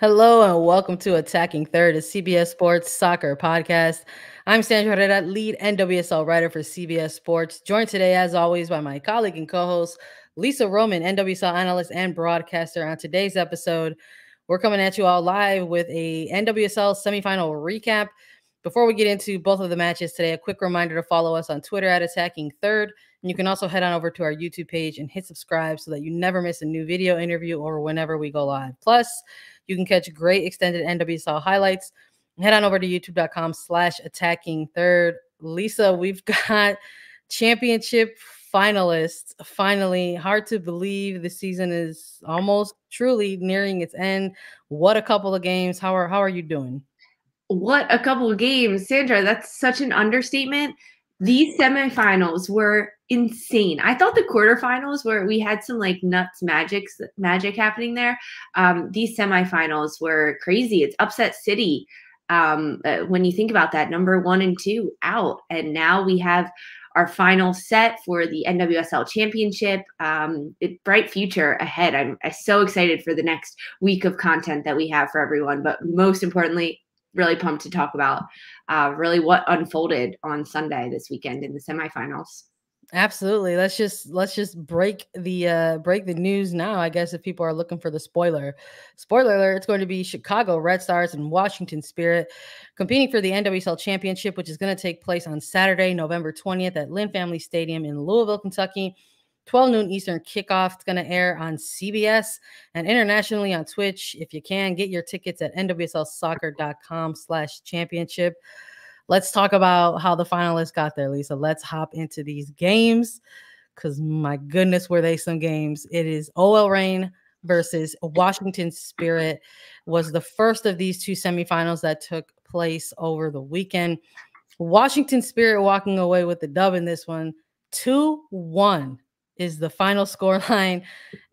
Hello and welcome to Attacking Third, a CBS Sports soccer podcast. I'm Sandra Herrera, lead NWSL writer for CBS Sports, joined today, as always, by my colleague and co host, Lisa Roman, NWSL analyst and broadcaster. On today's episode, we're coming at you all live with a NWSL semifinal recap. Before we get into both of the matches today, a quick reminder to follow us on Twitter at Attacking Third and you can also head on over to our YouTube page and hit subscribe so that you never miss a new video interview or whenever we go live. Plus, you can catch great extended NWSL highlights. Head on over to youtube.com slash attacking third. Lisa, we've got championship finalists finally hard to believe the season is almost truly nearing its end what a couple of games how are how are you doing what a couple of games sandra that's such an understatement these semifinals were insane. I thought the quarterfinals where we had some like nuts magic magic happening there. Um, these semifinals were crazy. It's upset city. Um, uh, when you think about that, number one and two out, and now we have our final set for the NWSL Championship. Um, it, bright future ahead. I'm, I'm so excited for the next week of content that we have for everyone, but most importantly, really pumped to talk about uh, really what unfolded on Sunday this weekend in the semifinals. Absolutely. Let's just let's just break the uh break the news now. I guess if people are looking for the spoiler. Spoiler alert, it's going to be Chicago Red Stars and Washington Spirit competing for the NWSL Championship, which is going to take place on Saturday, November 20th at Lynn Family Stadium in Louisville, Kentucky. 12 noon Eastern kickoff. It's going to air on CBS and internationally on Twitch. If you can, get your tickets at nwslsoccer.com slash championship. Let's talk about how the finalists got there, Lisa. Let's hop into these games because my goodness, were they some games. It is OL Reign versus Washington Spirit was the first of these two semifinals that took place over the weekend. Washington Spirit walking away with the dub in this one, 2 1 is the final score line.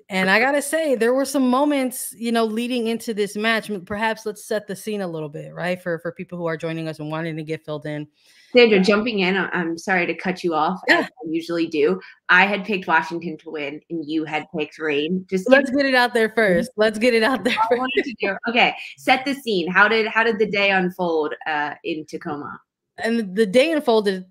And I gotta say, there were some moments, you know, leading into this match. Perhaps let's set the scene a little bit, right? For for people who are joining us and wanting to get filled in. Sandra, jumping in, I'm sorry to cut you off. Yeah. I usually do. I had picked Washington to win, and you had picked Rain. Just let's get it out there mm-hmm. first. Let's get it out there. First. Okay, set the scene. How did how did the day unfold uh, in Tacoma? And the day unfolded.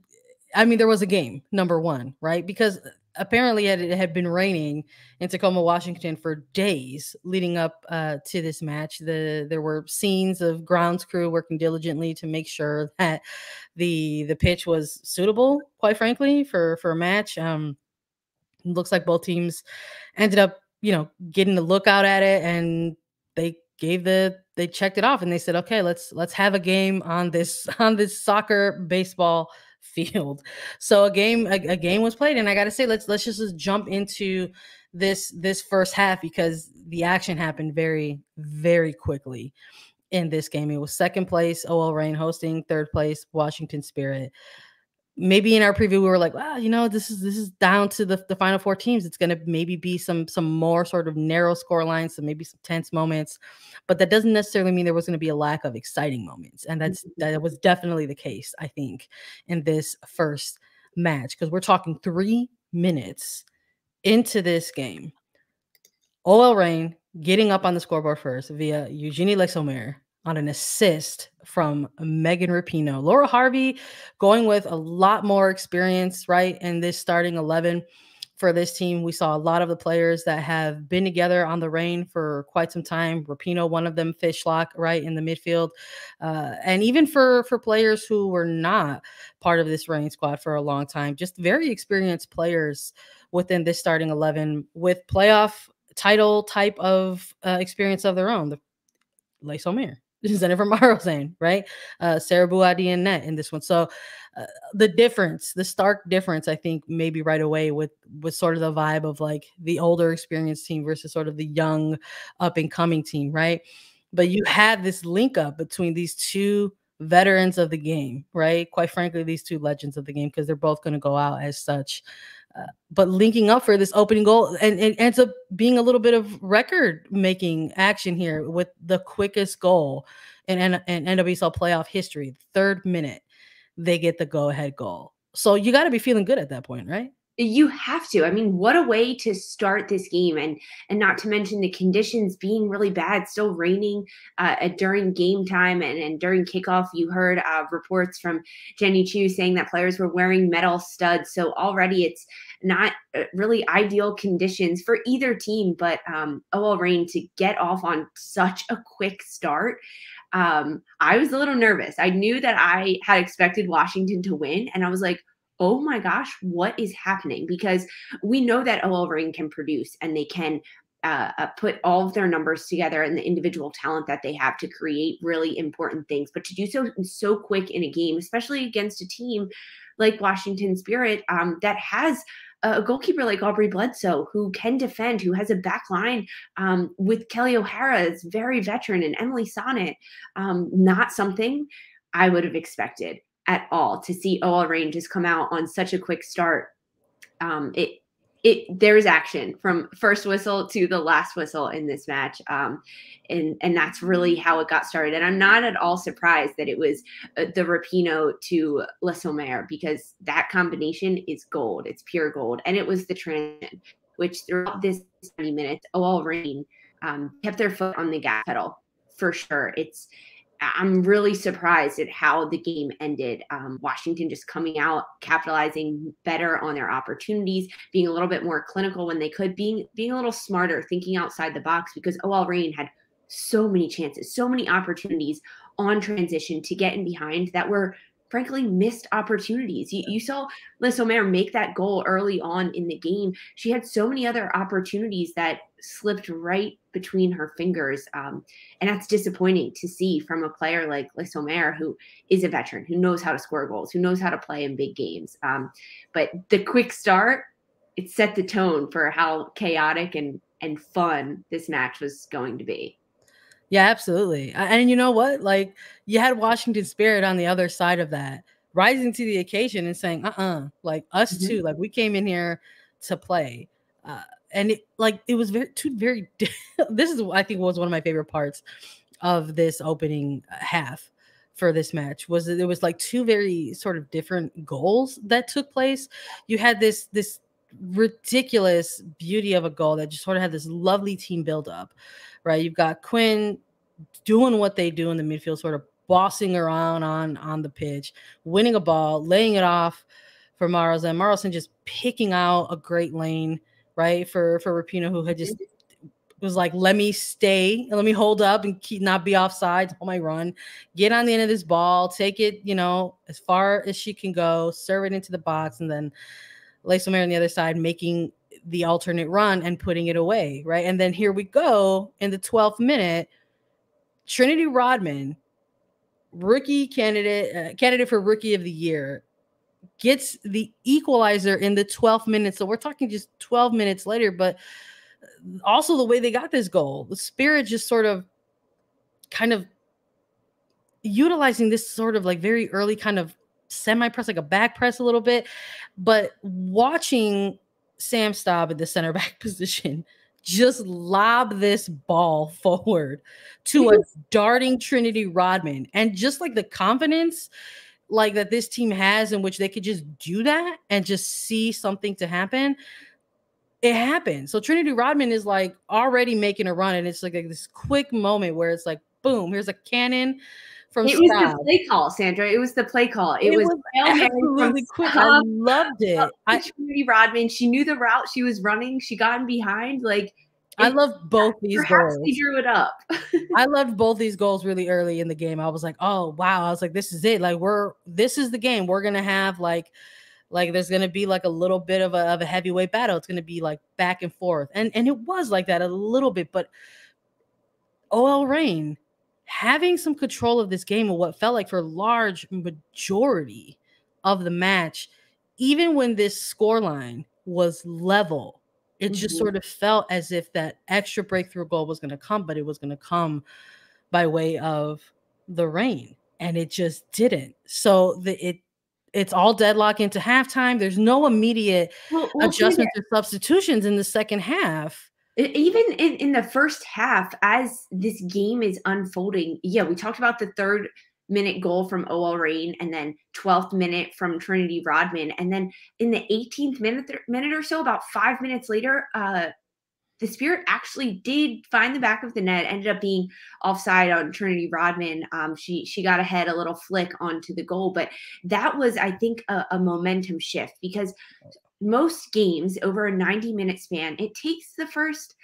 I mean, there was a game number one, right? Because apparently it had been raining in Tacoma, Washington for days leading up uh, to this match. The there were scenes of grounds crew working diligently to make sure that the the pitch was suitable, quite frankly, for for a match. Um, looks like both teams ended up, you know, getting a look out at it, and they gave the they checked it off and they said, okay, let's let's have a game on this on this soccer baseball field. So a game a, a game was played, and I got to say, let's let's just, just jump into this this first half because the action happened very very quickly in this game. It was second place OL Reign hosting, third place Washington Spirit maybe in our preview we were like, well, you know, this is this is down to the, the final four teams. It's gonna maybe be some some more sort of narrow score lines, some maybe some tense moments. But that doesn't necessarily mean there was gonna be a lack of exciting moments. And that's mm-hmm. that was definitely the case, I think, in this first match. Because we're talking three minutes into this game. OL Rain getting up on the scoreboard first via Eugenie Lexomer on an assist from Megan Rapino. Laura Harvey going with a lot more experience, right? In this starting 11 for this team, we saw a lot of the players that have been together on the reign for quite some time. Rapino, one of them, Fishlock, right in the midfield, uh, and even for for players who were not part of this reign squad for a long time, just very experienced players within this starting 11 with playoff title type of uh, experience of their own. The Lace O'Meara. Jennifer Marozane, right? Uh, Sarah Buadi and Net in this one. So uh, the difference, the stark difference, I think maybe right away with with sort of the vibe of like the older experienced team versus sort of the young up and coming team, right? But you had this link up between these two veterans of the game, right? Quite frankly, these two legends of the game because they're both going to go out as such but linking up for this opening goal and it ends up being a little bit of record making action here with the quickest goal in, in, in NWSL playoff history. Third minute, they get the go ahead goal. So you got to be feeling good at that point, right? you have to. I mean, what a way to start this game, and and not to mention the conditions being really bad, still raining uh, during game time and, and during kickoff. You heard uh, reports from Jenny Chu saying that players were wearing metal studs, so already it's not uh, really ideal conditions for either team. But um, OL oh Rain to get off on such a quick start. Um, I was a little nervous. I knew that I had expected Washington to win, and I was like oh my gosh, what is happening? Because we know that OL can produce and they can uh, uh, put all of their numbers together and the individual talent that they have to create really important things. But to do so so quick in a game, especially against a team like Washington Spirit um, that has a goalkeeper like Aubrey Bledsoe who can defend, who has a back line um, with Kelly O'Hara, is very veteran, and Emily Sonnet, um, not something I would have expected at all to see OL oh, ranges come out on such a quick start. Um, it it there is action from first whistle to the last whistle in this match, um, and and that's really how it got started. And I'm not at all surprised that it was uh, the Rapino to Le Sommer because that combination is gold. It's pure gold, and it was the transition which throughout this 20 minutes, OL rain um, kept their foot on the gas pedal for sure. It's I'm really surprised at how the game ended. Um, Washington just coming out, capitalizing better on their opportunities, being a little bit more clinical when they could, being being a little smarter, thinking outside the box because OL Rain had so many chances, so many opportunities on transition to get in behind that were frankly missed opportunities. You, you saw Liz Omer make that goal early on in the game. She had so many other opportunities that slipped right between her fingers. Um, and that's disappointing to see from a player like Lissomer, who is a veteran, who knows how to score goals, who knows how to play in big games. Um, but the quick start, it set the tone for how chaotic and, and fun this match was going to be. Yeah, absolutely. And you know what? Like you had Washington Spirit on the other side of that, rising to the occasion and saying, uh uh-uh. uh like us mm-hmm. too. Like we came in here to play. Uh, and it like it was very two very this is i think was one of my favorite parts of this opening uh, half for this match was that it was like two very sort of different goals that took place you had this this ridiculous beauty of a goal that just sort of had this lovely team build up right you've got quinn doing what they do in the midfield sort of bossing around on on the pitch winning a ball laying it off for Marlson. Marlson just picking out a great lane right? For for Rapino, who had just mm-hmm. was like, let me stay and let me hold up and keep not be offsides on my run, get on the end of this ball, take it, you know, as far as she can go, serve it into the box, and then some air on the other side making the alternate run and putting it away, right? And then here we go in the 12th minute, Trinity Rodman, rookie candidate, uh, candidate for rookie of the year, gets the equalizer in the 12th minute. So we're talking just 12 minutes later, but also the way they got this goal, the spirit just sort of kind of utilizing this sort of like very early kind of semi press, like a back press a little bit. But watching Sam Staub at the center back position just lob this ball forward to a darting Trinity Rodman. And just like the confidence like that this team has in which they could just do that and just see something to happen it happened so trinity rodman is like already making a run and it's like, like this quick moment where it's like boom here's a cannon from it was the play call sandra it was the play call it, it was, was absolutely quick i loved it I, trinity rodman she knew the route she was running she got in behind like I love both these Perhaps goals. He drew it up. I loved both these goals really early in the game. I was like, oh wow. I was like, this is it. Like we're this is the game. We're gonna have like like there's gonna be like a little bit of a of a heavyweight battle. It's gonna be like back and forth. And and it was like that a little bit, but OL Rain having some control of this game of what felt like for large majority of the match, even when this scoreline was level it just mm-hmm. sort of felt as if that extra breakthrough goal was going to come, but it was going to come by way of the rain, and it just didn't. So the, it it's all deadlock into halftime. There's no immediate well, we'll adjustments or substitutions in the second half. Even in, in the first half, as this game is unfolding, yeah, we talked about the third minute goal from OL Rain and then 12th minute from Trinity Rodman. And then in the 18th minute, minute or so, about five minutes later, uh, the Spirit actually did find the back of the net, ended up being offside on Trinity Rodman. Um, she she got ahead a little flick onto the goal, but that was, I think, a, a momentum shift because most games over a 90 minute span, it takes the first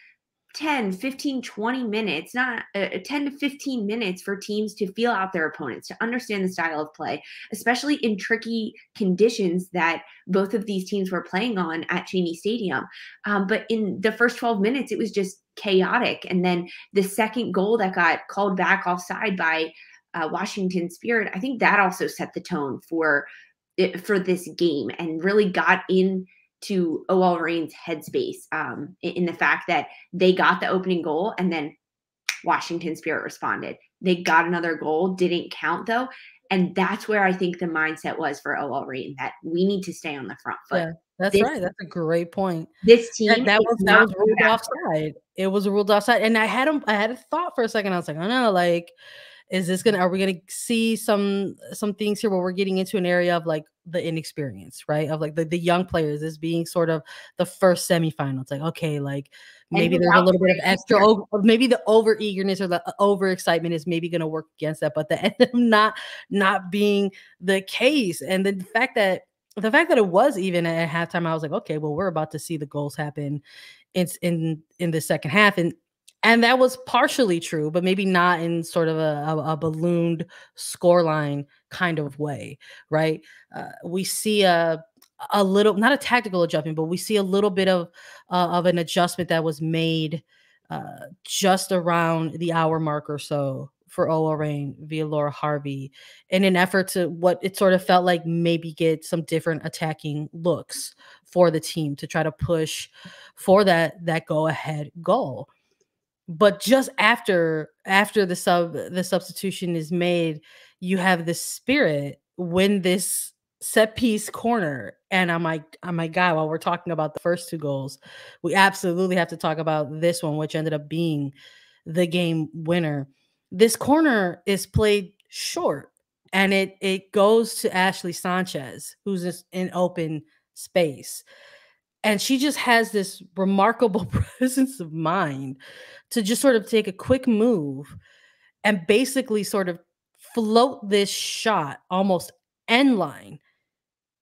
10, 15, 20 minutes, not uh, uh, 10 to 15 minutes for teams to feel out their opponents, to understand the style of play, especially in tricky conditions that both of these teams were playing on at Cheney Stadium. Um, but in the first 12 minutes, it was just chaotic. And then the second goal that got called back offside by uh, Washington Spirit, I think that also set the tone for for this game and really got in to OL Reigns' headspace um, in the fact that they got the opening goal and then Washington Spirit responded. They got another goal, didn't count though. And that's where I think the mindset was for OL Reign that we need to stay on the front foot. Yeah, that's this, right. That's a great point. This team that, that was that was ruled offside. It was ruled offside. And I had a, I had a thought for a second. I was like, oh no, like is this gonna are we gonna see some some things here where we're getting into an area of like the inexperience, right? Of like the, the young players is being sort of the first semifinal. It's like, okay, like maybe there's a little bit of extra, over, maybe the over eagerness or the uh, over excitement is maybe going to work against that. But the end of not not being the case, and the fact that the fact that it was even at halftime, I was like, okay, well, we're about to see the goals happen in in in the second half, and and that was partially true but maybe not in sort of a, a, a ballooned scoreline kind of way right uh, we see a a little not a tactical adjustment but we see a little bit of uh, of an adjustment that was made uh, just around the hour mark or so for Ola Rain via Laura Harvey in an effort to what it sort of felt like maybe get some different attacking looks for the team to try to push for that that go ahead goal but just after after the sub the substitution is made you have the spirit win this set piece corner and i'm like I'm like god while we're talking about the first two goals we absolutely have to talk about this one which ended up being the game winner this corner is played short and it it goes to ashley sanchez who's in open space and she just has this remarkable presence of mind to just sort of take a quick move and basically sort of float this shot almost end line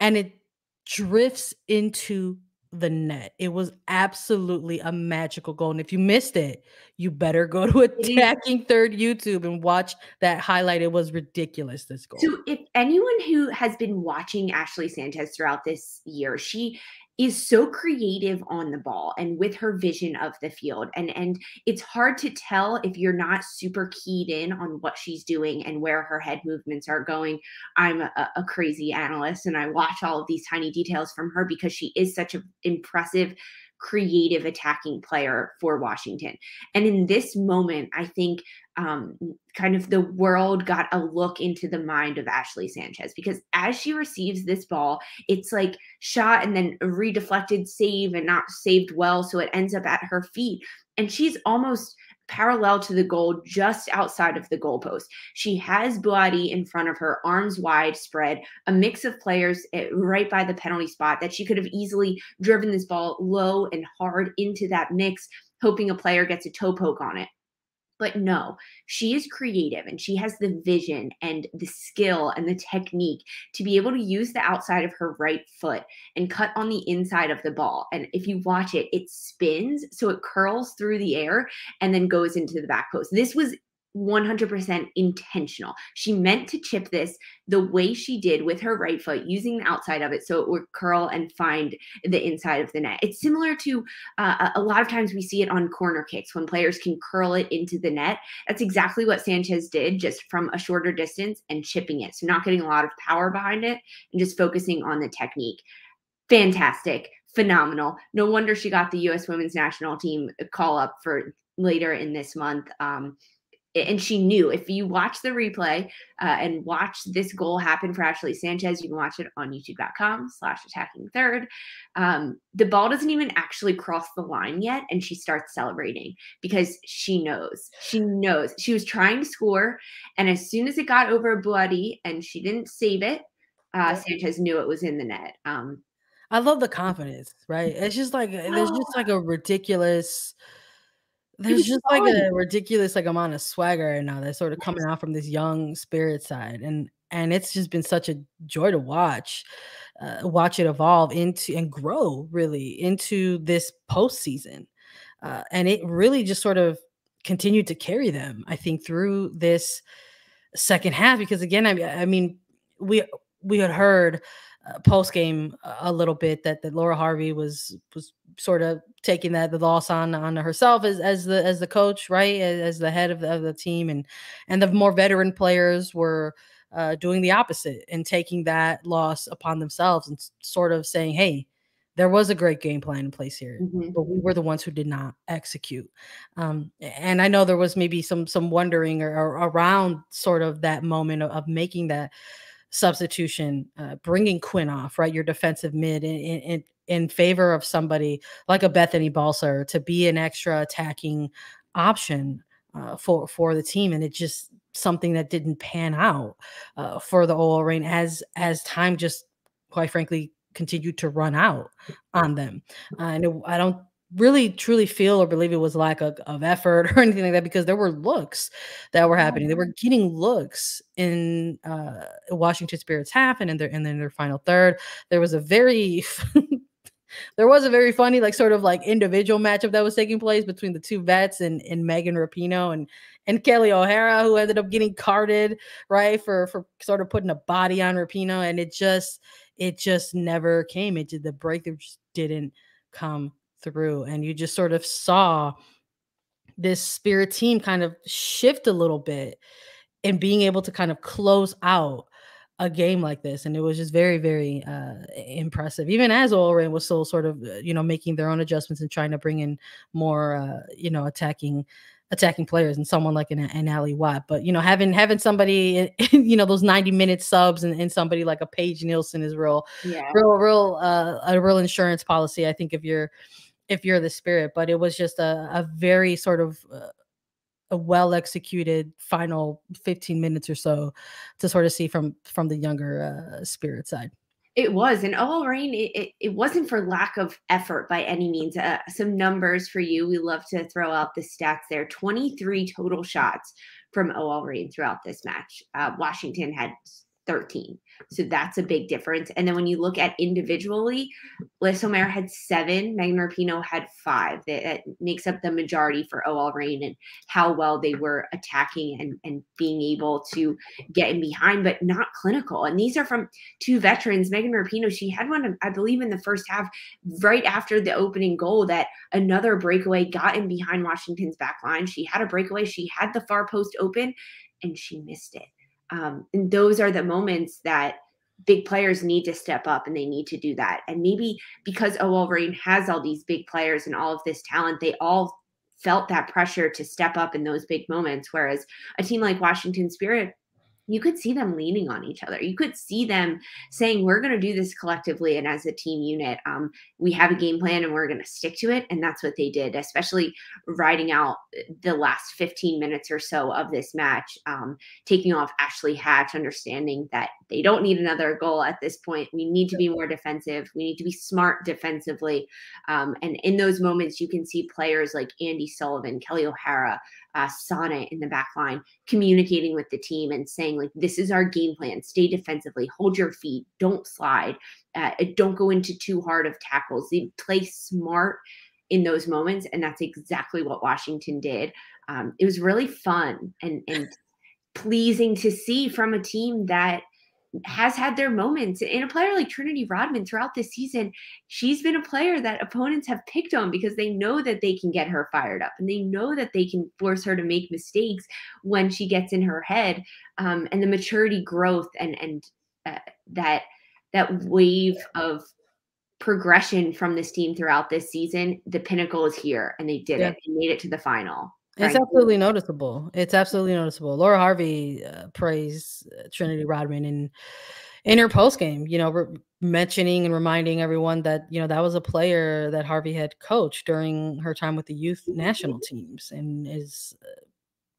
and it drifts into the net. It was absolutely a magical goal. And if you missed it, you better go to attacking third YouTube and watch that highlight. It was ridiculous this goal. So if anyone who has been watching Ashley Sanchez throughout this year, she is so creative on the ball and with her vision of the field and and it's hard to tell if you're not super keyed in on what she's doing and where her head movements are going i'm a, a crazy analyst and i watch all of these tiny details from her because she is such an impressive creative attacking player for washington and in this moment i think um, kind of the world got a look into the mind of Ashley Sanchez because as she receives this ball, it's like shot and then redeflected save and not saved well. So it ends up at her feet. And she's almost parallel to the goal, just outside of the goalpost. She has Boadi in front of her, arms wide spread, a mix of players eh, right by the penalty spot that she could have easily driven this ball low and hard into that mix, hoping a player gets a toe poke on it. But no, she is creative and she has the vision and the skill and the technique to be able to use the outside of her right foot and cut on the inside of the ball. And if you watch it, it spins. So it curls through the air and then goes into the back post. This was 100% intentional. She meant to chip this the way she did with her right foot, using the outside of it so it would curl and find the inside of the net. It's similar to uh, a lot of times we see it on corner kicks when players can curl it into the net. That's exactly what Sanchez did, just from a shorter distance and chipping it. So, not getting a lot of power behind it and just focusing on the technique. Fantastic. Phenomenal. No wonder she got the U.S. women's national team call up for later in this month. Um, and she knew if you watch the replay uh, and watch this goal happen for Ashley Sanchez, you can watch it on youtube.com slash attacking third. Um, the ball doesn't even actually cross the line yet. And she starts celebrating because she knows, she knows she was trying to score. And as soon as it got over bloody, and she didn't save it, uh, Sanchez knew it was in the net. Um, I love the confidence, right? It's just like, there's just oh. like a ridiculous – there's just like a ridiculous like amount of swagger right now that's sort of coming out from this young spirit side and and it's just been such a joy to watch uh, watch it evolve into and grow really into this postseason uh, and it really just sort of continued to carry them i think through this second half because again i, I mean we we had heard uh, post game a little bit that, that Laura Harvey was was sort of taking that the loss on on herself as, as the as the coach right as, as the head of the, of the team and and the more veteran players were uh, doing the opposite and taking that loss upon themselves and sort of saying hey there was a great game plan in place here mm -hmm. but we were the ones who did not execute um, and i know there was maybe some some wondering or, or around sort of that moment of, of making that substitution, uh, bringing Quinn off, right? Your defensive mid in, in, in favor of somebody like a Bethany Balser to be an extra attacking option uh, for for the team, and it just something that didn't pan out uh, for the OL Reign as as time just quite frankly continued to run out mm. on them. Uh, and it, I don't really truly feel or believe it was lack of, of effort or anything like that because there were looks that were happening. They mm-hmm. were getting looks in uh, Washington Spirit's half and in their and then their final third. There was a very there was a very funny like sort of like individual matchup that was taking place between the two vets and and Megan Rapino and and Kelly O'Hara who ended up getting carded right for for sort of putting a body on Rapino and it just it just never came. It did the breakthrough just didn't come through and you just sort of saw this spirit team kind of shift a little bit and being able to kind of close out a game like this and it was just very very uh, impressive even as Olren was still sort of uh, you know making their own adjustments and trying to bring in more uh, you know attacking attacking players and someone like an, an Ali Watt. But you know, having having somebody, you know, those ninety minute subs and, and somebody like a Paige Nielsen is real, yeah. real, real, uh, a real insurance policy. I think if you're if you're the spirit, but it was just a, a very sort of uh, a well executed final 15 minutes or so to sort of see from from the younger uh, spirit side. It was, and all rain. It, it, it, wasn't for lack of effort by any means. Uh, some numbers for you. We love to throw out the stats there. Twenty three total shots from OL Rain throughout this match. Uh, Washington had 13. So that's a big difference. And then when you look at individually, Liz Lissomer had seven, Magnorpino had five. That, that, makes up the majority for OL Rain and how well they were attacking and, and being able to get in behind, but not clinical. And these are from two veterans. Megan Rapino, she had one, I believe, in the first half, right after the opening goal, that another breakaway got in behind Washington's back line. She had a breakaway, she had the far post open, and she missed it. Um, and those are the moments that big players need to step up and they need to do that. And maybe because O Wolverine has all these big players and all of this talent, they all felt that pressure to step up in those big moments. Whereas a team like Washington Spirit you could see them leaning on each other. You could see them saying, "We're going to do this collectively and as a team unit. Um, we have a game plan and we're going to stick to it." And that's what they did, especially riding out eh, the last 15 minutes or so of this match, um, taking off Ashley Hatch, understanding that they don't need another goal at this point. We need to be more defensive. We need to be smart defensively. Um, and in those moments, you can see players like Andy Sullivan, Kelly O'Hara, uh, in the back line communicating with the team and saying, like, this is our game plan. Stay defensively, hold your feet, don't slide, uh, uh, don't go into too hard of tackles. They play smart in those moments. And that's exactly what Washington did. Um, it was really fun and, and pleasing to see from a team that has had their moments. And a player like Trinity Rodman throughout this season, she's been a player that opponents have picked on because they know that they can get her fired up and they know that they can force her to make mistakes when she gets in her head. Um, and the maturity, growth, and and uh, that that wave of progression from this team throughout this season, the pinnacle is here, and they did yeah. it. They made it to the final. It's absolutely noticeable. It's absolutely noticeable. Laura Harvey uh, praised uh, Trinity mm-hmm. Rodman in in her post game. You know, re- mentioning and reminding everyone that you know that was a player that Harvey had coached during her time with the youth national mm-hmm. teams, and is uh,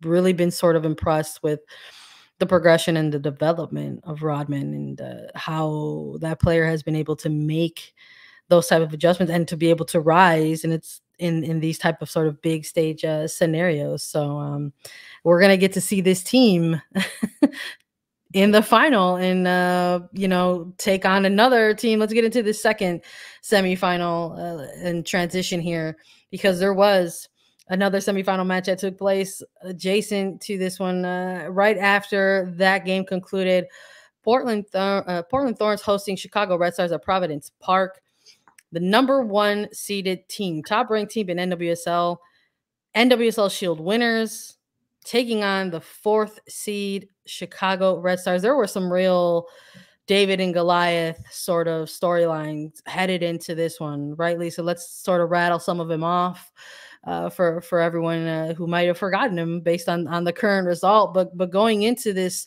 really been sort of impressed with the progression and the development of Rodman and uh, how that player has been able to make those type of adjustments and to be able to rise and it's in in these type of sort of big stage uh, scenarios. So um, we're gonna get to see this team in the final and uh, you know take on another team. Let's get into the second semifinal uh, and transition here because there was another semifinal match that took place adjacent to this one uh, right after that game concluded. Portland, uh, Portland Thorns hosting Chicago Red Stars at Providence Park the number one seeded team, top ranked team in NWSL, NWSL Shield winners, taking on the fourth seed Chicago Red Stars. There were some real David and Goliath sort of storylines headed into this one, right, Lisa? Let's sort of rattle some of them off. Uh, for for everyone uh, who might have forgotten him based on on the current result, but but going into this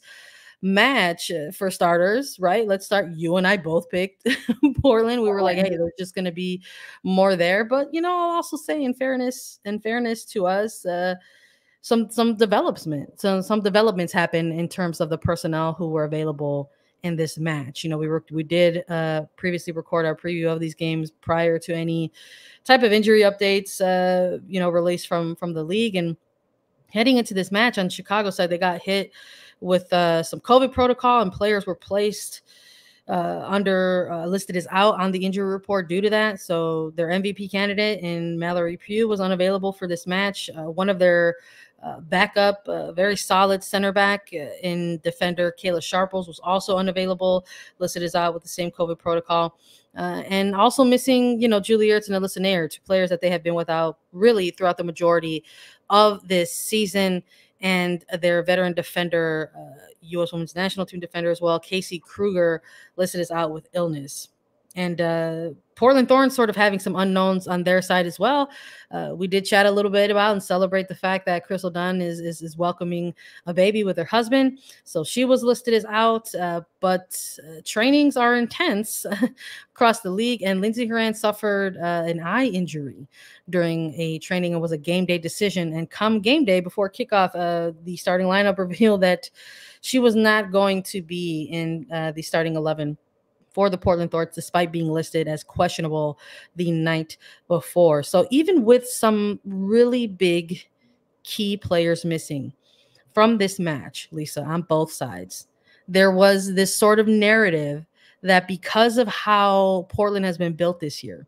match uh, for starters, right? Let's start. You and I both picked Portland. We were like, hey, there's just going to be more there. But you know, I'll also say, in fairness, in fairness to us, uh, some some development, some some developments happen in terms of the personnel who were available in this match. You know, we were we did uh, previously record our preview of these games prior to any type of injury updates, uh, you know, released from from the league and. Heading into this match on Chicago side, they got hit with uh, some COVID protocol, and players were placed uh, under uh, listed as out on the injury report due to that. So their MVP candidate and Mallory Pugh was unavailable for this match. Uh, one of their uh, backup, uh, very solid center back uh, in defender Kayla Sharples was also unavailable, listed as out with the same COVID protocol. and also missing, you know, Julie Ertz and Alyssa Nair, two players that they have been without really throughout the majority of this season and their veteran defender, uh, U.S. Women's National Team defender as well, Casey Kruger, listed as out with illness and uh, Portland Thorns sort of having some unknowns on their side as well. Uh, we did chat a little bit about and celebrate the fact that Crystal Dunn is, is, is welcoming a baby with her husband, so she was listed as out. Uh, but uh, trainings are intense across the league, and Lindsey Horan suffered uh, an eye injury during a training and was a game day decision. And come game day before kickoff, uh, the starting lineup revealed that she was not going to be in the starting eleven for the Portland Thorns, despite being listed as questionable the night before. So even with some really big key players missing from this match, Lisa, on both sides, there was this sort of narrative that because of how Portland has been built this year,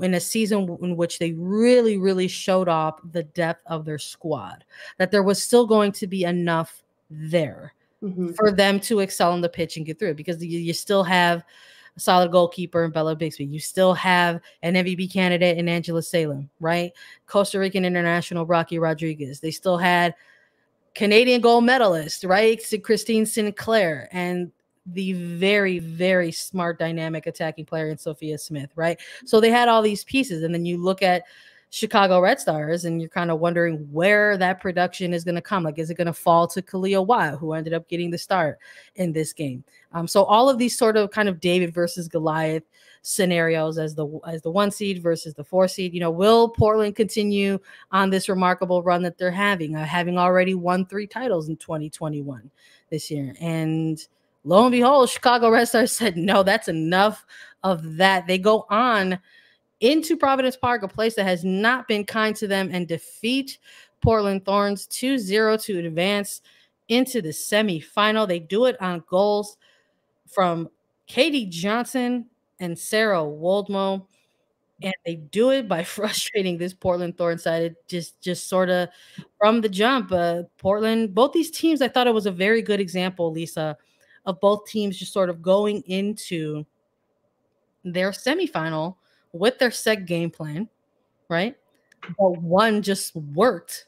in a season in which they really, really showed off the depth of their squad, that there was still going to be enough there mm-hmm. for them to excel in the pitch and get through because you, you still have a solid goalkeeper in Bella Bixby. You still have an MVP candidate in Angela Salem, right? Costa Rican international Rocky Rodriguez. They still had Canadian gold medalist, right? Christine Sinclair and the very, very smart dynamic attacking player in Sophia Smith, right? So they had all these pieces. And then you look at Chicago Red Stars, and you're kind of wondering where that production is going to come. Like, is it going to fall to Khalil Watt, who ended up getting the start in this game? Um, so all of these sort of kind of David versus Goliath scenarios as the as the one seed versus the four seed. You know, will Portland continue on this remarkable run that they're having, uh, having already won three titles in 2021 this year? And lo and behold, Chicago Red Stars said, no, that's enough of that. They go on into Providence Park, a place that has not been kind to them, and defeat Portland Thorns 2 0 to advance into the semifinal. They do it on goals from Katie Johnson and Sarah Waldmo. And they do it by frustrating this Portland Thorn side. just, just sort of from the jump. Uh, Portland, both these teams, I thought it was a very good example, Lisa, of both teams just sort of going into their semifinal with their set game plan, right? But one just worked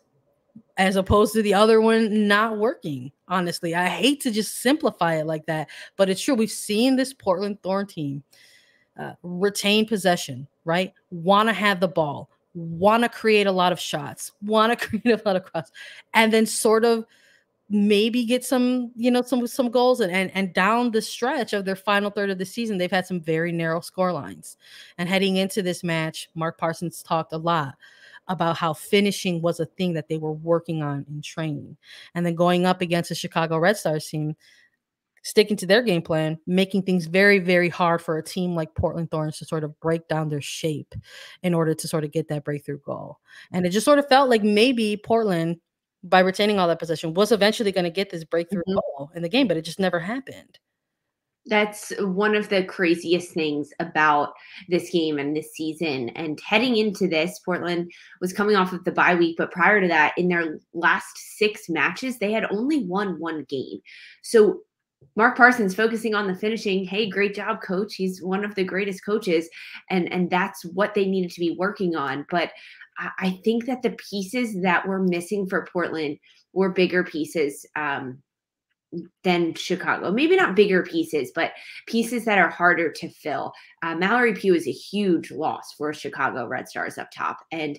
as opposed to the other one not working. Honestly, I hate to just simplify it like that, but it's true. We've seen this Portland Thorn team uh, retain possession, right? Want to have the ball, want to create a lot of shots, want to create a lot of cross, and then sort of – maybe get some you know some some goals and, and and down the stretch of their final third of the season they've had some very narrow score lines and heading into this match mark parsons talked a lot about how finishing was a thing that they were working on in training and then going up against the chicago red stars team sticking to their game plan, making things very, very hard for a team like Portland Thorns to sort of break down their shape in order to sort of get that breakthrough goal. And it just sort of felt like maybe Portland by retaining all that possession was eventually going to get this breakthrough mm -hmm. in the game, but it just never happened. That's one of the craziest things about this game and this season. And heading into this, Portland was coming off of the bye week, but prior to that, in their last six matches, they had only won one game. So Mark Parsons focusing on the finishing. Hey, great job, coach. He's one of the greatest coaches, and and that's what they needed to be working on. But I think that the pieces that were missing for Portland were bigger pieces um, than Chicago. Maybe not bigger pieces, but pieces that are harder to fill. Uh, Mallory Pugh is a huge loss for Chicago Red Stars up top, and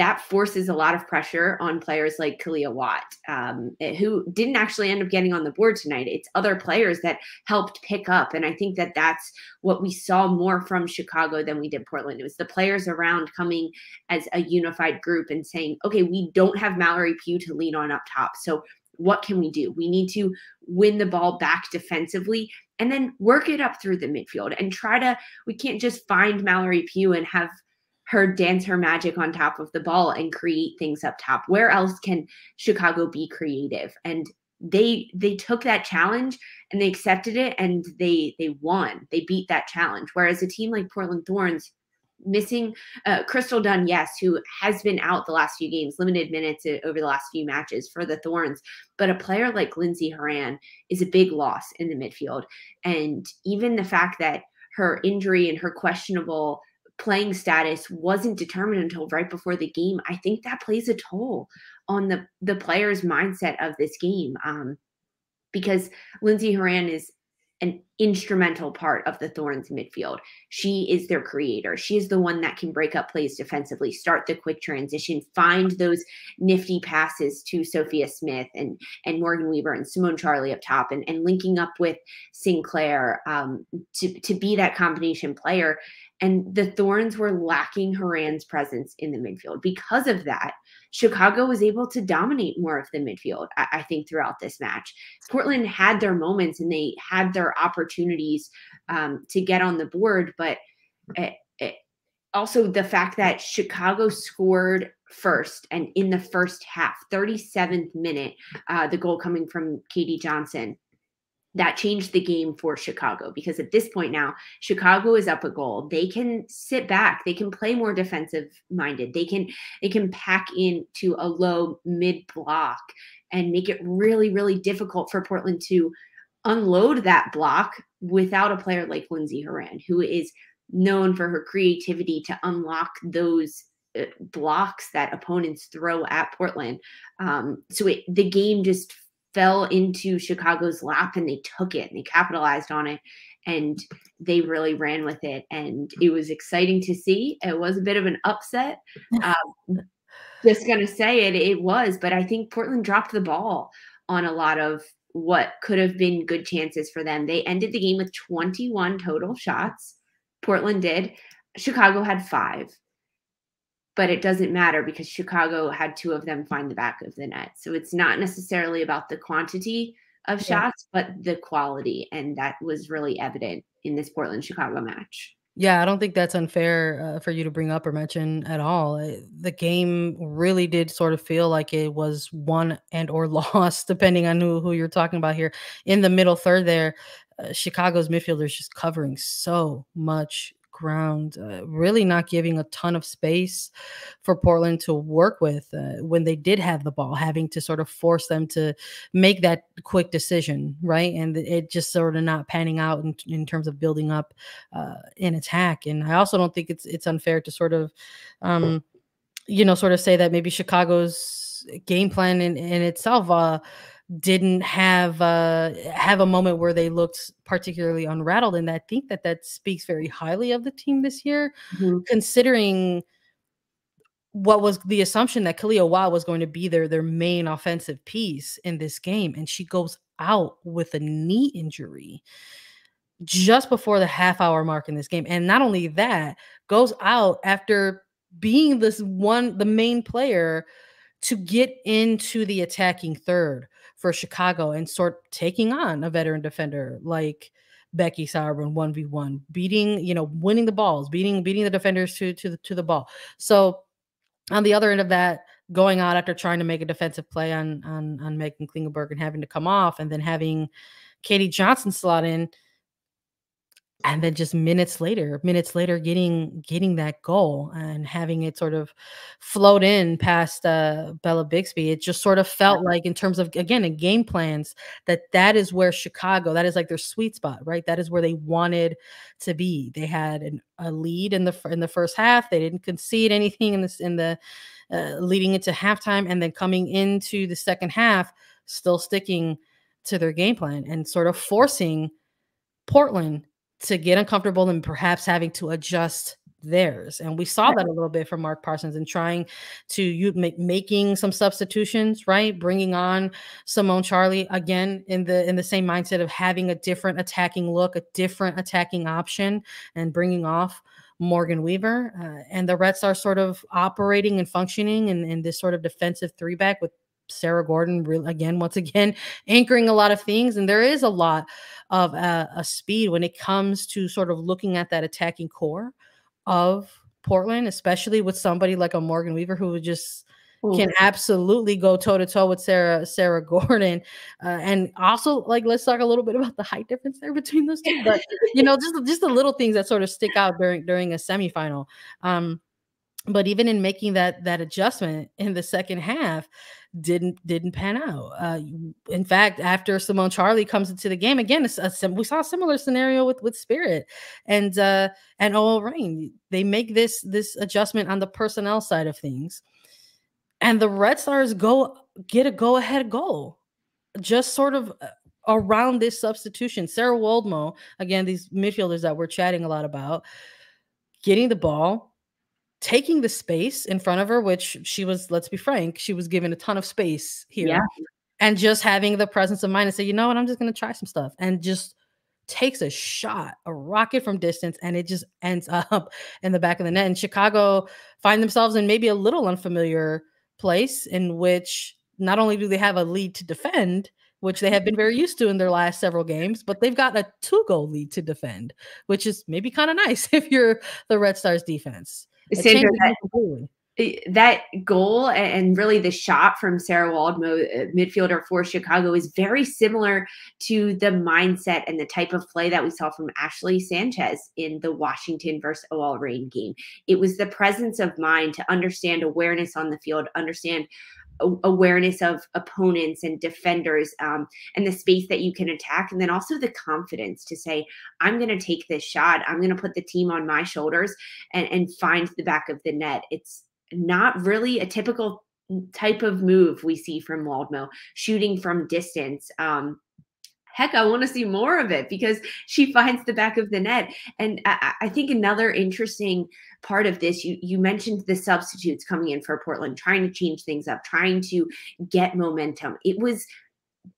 that forces a lot of pressure on players like Kalia Watt, um, eh, who didn't actually end up getting on the board tonight. It's other players that helped pick up. And I think that that's what we saw more from Chicago than we did Portland. It was the players around coming as a unified group and saying, okay, we don't have Mallory Pugh to lean on up top. So what can we do? We need to win the ball back defensively and then work it up through the midfield and try to, we can't just find Mallory Pugh and have – her dance her magic on top of the ball and create things up top. Where else can Chicago be creative? And they they took that challenge and they accepted it and they they won. They beat that challenge. Whereas a team like Portland Thorns missing uh, Crystal Dunn, yes, who has been out the last few games, limited minutes uh, over the last few matches for the Thorns. But a player like Lindsey Horan is a big loss in the midfield. And even the fact that her injury and her questionable playing status wasn't determined until right before the game, I think that plays a toll on the the player's mindset of this game. Um, because Lindsey Horan is an instrumental part of the Thorns midfield. She is their creator. She is the one that can break up plays defensively, start the quick transition, find those nifty passes to Sophia Smith and and Morgan Weaver and Simone Charlie up top and, and linking up with Sinclair um, to, to be that combination player. And the Thorns were lacking Horan's presence in the midfield. Because of that, Chicago was able to dominate more of the midfield, I, I think, throughout this match. Portland had their moments and they had their opportunities um, to get on the board, but it, it, also the fact that Chicago scored first and in the first half, 37th minute, uh, the goal coming from Katie Johnson that changed the game for Chicago because at this point now, Chicago is up a goal. They can sit back. They can play more defensive minded. They can they can pack into a low mid block and make it really really difficult for Portland to unload that block without a player like Lindsey Horan, who is known for her creativity to unlock those uh, blocks that opponents throw at Portland. Um, so it, the game just fell into Chicago's lap and they took it and they capitalized on it and they really ran with it. And it was exciting to see. It was a bit of an upset. Um, just going to say it, it was. But I think Portland dropped the ball on a lot of what could have been good chances for them. They ended the game with 21 total shots. Portland did. Chicago had five but it doesn't matter because Chicago had two of them find the back of the net. So it's not necessarily about the quantity of shots, yeah. but the quality. And that was really evident in this Portland Chicago match. Yeah, I don't think that's unfair uh, for you to bring up or mention at all. It, uh, the game really did sort of feel like it was won and or lost, depending on who, who you're talking about here. In the middle third, there, uh, Chicago's midfielders just covering so much ground, uh, really not giving a ton of space for Portland to work with uh, when they did have the ball, having to sort of force them to make that quick decision, right? And it just sort of not panning out in, in terms of building up uh, an attack. And I also don't think it's it's unfair to sort of, um, you know, sort of say that maybe Chicago's game plan in, in itself uh, didn't have uh, have a moment where they looked particularly unrattled, and I think that that speaks very highly of the team this year, mm-hmm. considering what was the assumption that Kalia Wild was going to be their their main offensive piece in this game, and she goes out with a knee injury just before the half hour mark in this game, and not only that, goes out after being this one the main player to get into the attacking third for Chicago and sort taking on a veteran defender like Becky Sauerbrunn 1v1, beating, you know, winning the balls, beating beating the defenders to to the to the ball. So on the other end of that, going out after trying to make a defensive play on on on Megan Klingelberg and having to come off and then having Katie Johnson slot in and then just minutes later minutes later getting getting that goal and having it sort of float in past uh, bella bixby it just sort of felt like in terms of again in game plans that that is where chicago that is like their sweet spot right that is where they wanted to be they had an, a lead in the in the first half they didn't concede anything in this in the uh, leading into halftime and then coming into the second half still sticking to their game plan and sort of forcing portland to get uncomfortable and perhaps having to adjust theirs. And we saw that a little bit from Mark Parsons and trying to you make making some substitutions, right? Bringing on Simone Charlie again in the in the same mindset of having a different attacking look, a different attacking option, and bringing off Morgan Weaver. Uh, and the Reds are sort of operating and functioning in, in this sort of defensive three back with Sarah Gordon, again, once again, anchoring a lot of things. And there is a lot of a, a speed when it comes to sort of looking at that attacking core of Portland, especially with somebody like a Morgan Weaver who just Ooh. can absolutely go toe to toe with Sarah Sarah Gordon, uh, and also like let's talk a little bit about the height difference there between those two. But you know, just just the little things that sort of stick out during during a semifinal. Um, but even in making that that adjustment in the second half didn't didn't pan out uh, in fact after simone charlie comes into the game again a, we saw a similar scenario with with spirit and uh and all rain they make this this adjustment on the personnel side of things and the red stars go get a go ahead goal just sort of uh, around this substitution sarah waldmo again these midfielders that we're chatting a lot about getting the ball taking the space in front of her, which she was, let's be frank, she was given a ton of space here. Yeah. And just having the presence of mind and say, you know what, I'm just gonna try some stuff and just takes a shot, a rocket from distance, and it just ends up in the back of the net. And Chicago find themselves in maybe a little unfamiliar place in which not only do they have a lead to defend, which they have been very used to in their last several games, but they've got a two goal lead to defend, which is maybe kind of nice if you're the Red Stars defense. Sandra, that, that, goal and really the shot from Sarah Waldmo, uh, midfielder for Chicago, is very similar to the mindset and the type of play that we saw from Ashley Sanchez in the Washington versus OL Reign game. It was the presence of mind to understand awareness on the field, understand awareness of opponents and defenders um, and the space that you can attack. And then also the confidence to say, I'm going to take this shot. I'm going to put the team on my shoulders and, and find the back of the net. It's not really a typical mm, type of move we see from Waldmo, shooting from distance. Um, heck, I want to see more of it because she finds the back of the net. And I, I think another interesting part of this, you, you mentioned the substitutes coming in for Portland, trying to change things up, trying to get momentum. It was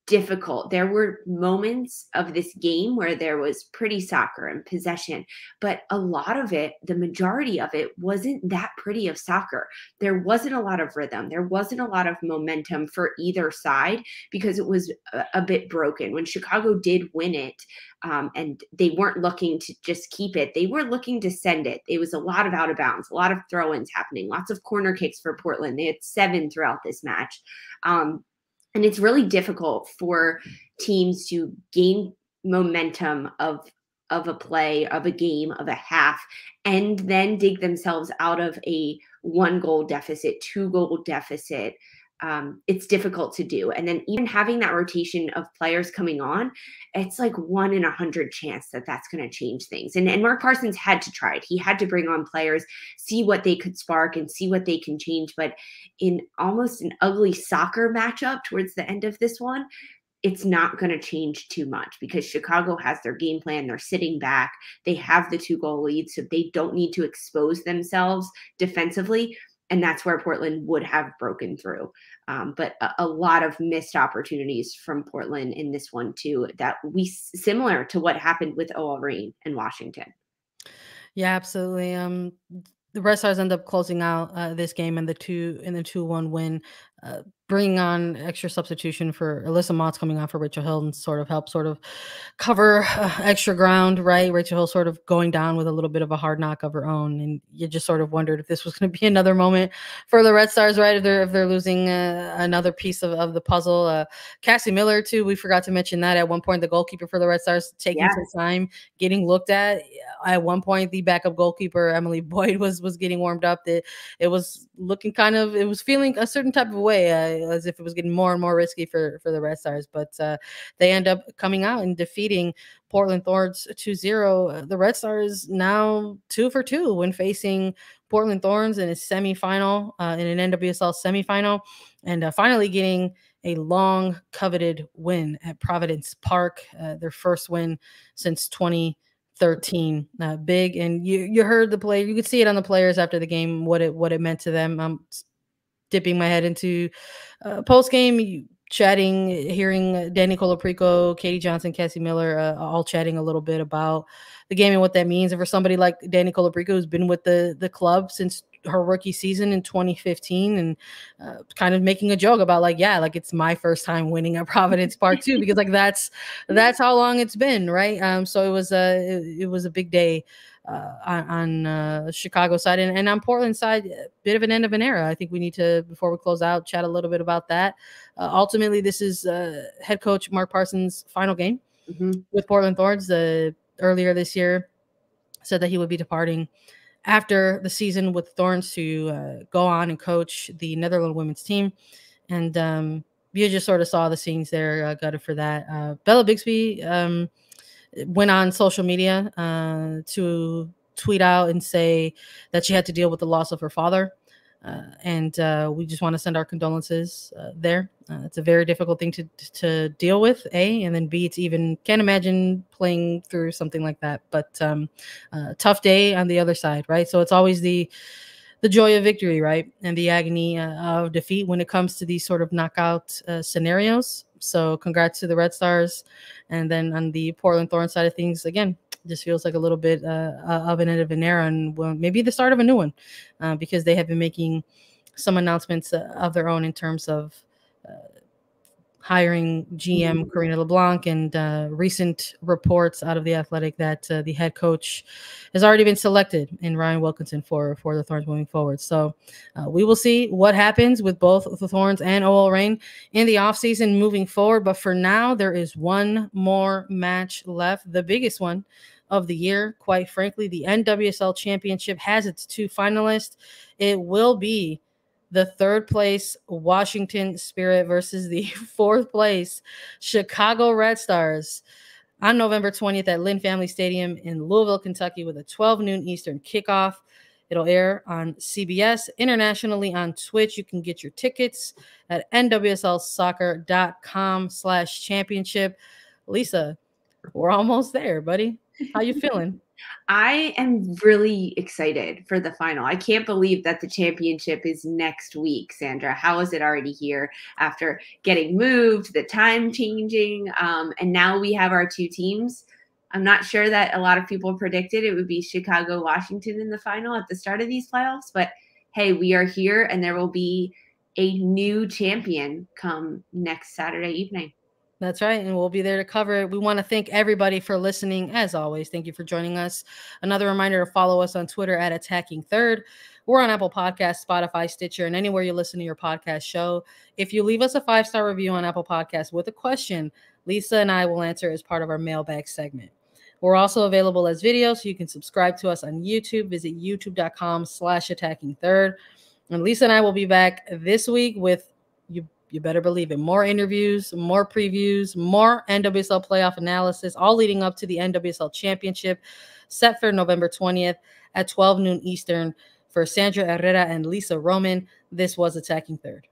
difficult. There were moments of this game where there was pretty soccer and possession, but a lot of it, the majority of it, wasn't that pretty of soccer. There wasn't a lot of rhythm. There wasn't a lot of momentum for either side because it was a, a bit broken. When Chicago did win it, um, and they weren't looking to just keep it, they were looking to send it. It was a lot of out of bounds, a lot of throw ins happening, lots of corner kicks for Portland. They had seven throughout this match. Um, and it's really difficult for teams to gain momentum of of a play of a game of a half and then dig themselves out of a one goal deficit two goal deficit um, it's difficult to do. And then even having that rotation of players coming on, it's like one in a hundred chance that that's going to change things. And, and Mark Parsons had to try it. He had to bring on players, see what they could spark and see what they can change. But in almost an ugly soccer matchup towards the end of this one, it's not going to change too much because Chicago has their game plan. They're sitting back. They have the two goal lead, so they don't need to expose themselves defensively and that's where Portland would have broken through. Um, but a, a, lot of missed opportunities from Portland in this one too. That we similar to what happened with O'Reilly and Washington. Yeah, absolutely. Um, the Red Stars end up closing out uh, this game in the two in the two one win. Uh, bringing on extra substitution for Alyssa Mott's coming on for Rachel Hill and sort of help sort of cover uh, extra ground, right? Rachel Hill sort of going down with a little bit of a hard knock of her own, and you just sort of wondered if this was going to be another moment for the Red Stars, right? If they're if they're losing uh, another piece of, of the puzzle. Uh, Cassie Miller too, we forgot to mention that at one point the goalkeeper for the Red Stars taking yes. some time getting looked at. At one point, the backup goalkeeper Emily Boyd was was getting warmed up. That it, it was looking kind of it was feeling a certain type of way. Uh, as if it was getting more and more risky for for the Red Stars. But uh, they end up coming out and defeating Portland Thorns 2-0. Uh, the Red Stars now two for two when facing Portland Thorns in a semifinal uh, in an NWSL semifinal, and uh, finally getting a long coveted win at Providence Park, uh, their first win since 2013. Uh, big, and you you heard the play. You could see it on the players after the game what it what it meant to them. Um, dipping my head into uh, post game, chatting, hearing Danny Colaprico, Katie Johnson, Cassie Miller, uh, all chatting a little bit about the game and what that means. And for somebody like Danny Colaprico, who's been with the the club since her rookie season in 2015 and uh, kind of making a joke about like yeah like it's my first time winning at providence park too because like that's that's how long it's been right um so it was a uh, it, it was a big day uh, on, uh, Chicago side and, and on Portland side, a bit of an end of an era. I think we need to before we close out chat a little bit about that. Uh, ultimately, this is uh, head coach Mark Parsons' final game mm-hmm. with Portland Thorns. The earlier this year said that he would be departing after the season with Thorns to uh, go on and coach the Netherlands women's team. And um, you just sort of saw the scenes there, uh, gutted for that. Uh, Bella Bixby um, went on social media uh, to tweet out and say that she had to deal with the loss of her father. Uh, and uh, we just want to send our condolences uh, there. Uh, it's a very difficult thing to to deal with, a, and then b. It's even can't imagine playing through something like that. But um, uh, tough day on the other side, right? So it's always the the joy of victory, right, and the agony of defeat when it comes to these sort of knockout scenarios. So congrats to the Red Stars. And then on the Portland Thorn side of things, again, just feels like a little bit uh, uh, of an end of an era and maybe the start of a new one uh, because they have been making some announcements uh, of their own in terms of hiring GM mm-hmm. Karina LeBlanc, and uh, recent reports out of the Athletic that uh, the head coach has already been selected in Ryan Wilkinson for for the Thorns moving forward. So uh, we will see what happens with both the Thorns and OL Rain in the offseason moving forward. But for now, there is one more match left, the biggest one of the year. Quite frankly, the NWSL Championship has its two finalists. It will be the third place Washington Spirit versus the fourth place Chicago Red Stars on November 20th at Lynn Family Stadium in Louisville, Kentucky, with a 12 noon Eastern kickoff. It'll air on CBS internationally on Twitch. You can get your tickets at nwslsoccer.com slash championship. Lisa, we're almost there, buddy. How you feeling? I am really excited for the final. I can't believe that the championship is next week, Sandra. How is it already here after getting moved, the time changing, um, and now we have our two teams? I'm not sure that a lot of people predicted it would be Chicago, Washington in the final at the start of these playoffs, but hey, we are here and there will be a new champion come next Saturday evening. That's right. And we'll be there to cover it. We want to thank everybody for listening. As always, thank you for joining us. Another reminder to follow us on Twitter at Attacking Third. We're on Apple Podcasts, Spotify, Stitcher, and anywhere you listen to your podcast show. If you leave us a five star review on Apple Podcasts with a question, Lisa and I will answer as part of our mailbag segment. We're also available as video, so you can subscribe to us on YouTube. Visit youtube.com slash attacking third. And Lisa and I will be back this week with you better believe it. More interviews, more previews, more NWSL playoff analysis, all leading up to the NWSL Championship set for November 20th at 12 noon Eastern for Sandra Herrera and Lisa Roman. This was Attacking Third.